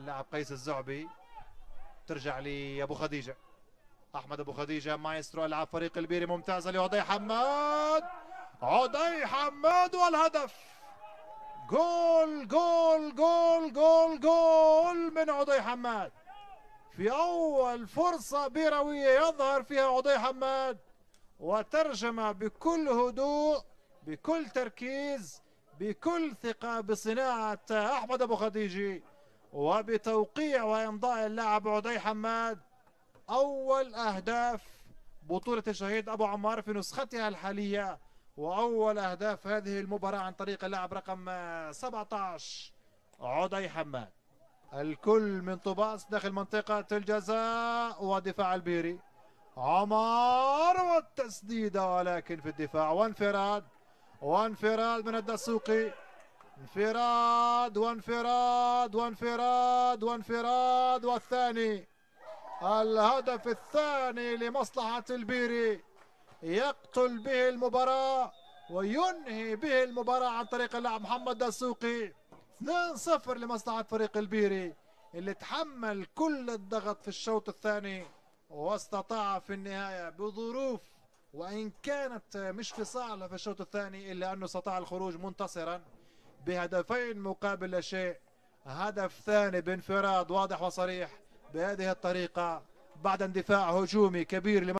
اللاعب قيس الزعبي ترجع لابو خديجه احمد ابو خديجه مايسترو العاب فريق البيري ممتازه لعدي حماد عدي حماد والهدف جول جول جول جول جول من عدي حماد في اول فرصه بيرويه يظهر فيها عدي حماد وترجم بكل هدوء بكل تركيز بكل ثقه بصناعه احمد ابو خديجه وبتوقيع وإمضاء اللاعب عدي حماد أول أهداف بطولة الشهيد أبو عمار في نسختها الحالية وأول أهداف هذه المباراة عن طريق اللاعب رقم 17 عدي حماد الكل من طباس داخل منطقة الجزاء ودفاع البيري عمار والتسديدة ولكن في الدفاع وانفراد وانفراد من الدسوقي انفراد وانفراد وانفراد وانفراد والثاني الهدف الثاني لمصلحة البيري يقتل به المباراة وينهي به المباراة عن طريق اللاعب محمد دسوقي 2-0 لمصلحة فريق البيري اللي تحمل كل الضغط في الشوط الثاني واستطاع في النهاية بظروف وإن كانت مش في صالح في الشوط الثاني إلا أنه استطاع الخروج منتصرا بهدفين مقابل لا شيء هدف ثاني بانفراد واضح وصريح بهذه الطريقة بعد اندفاع هجومي كبير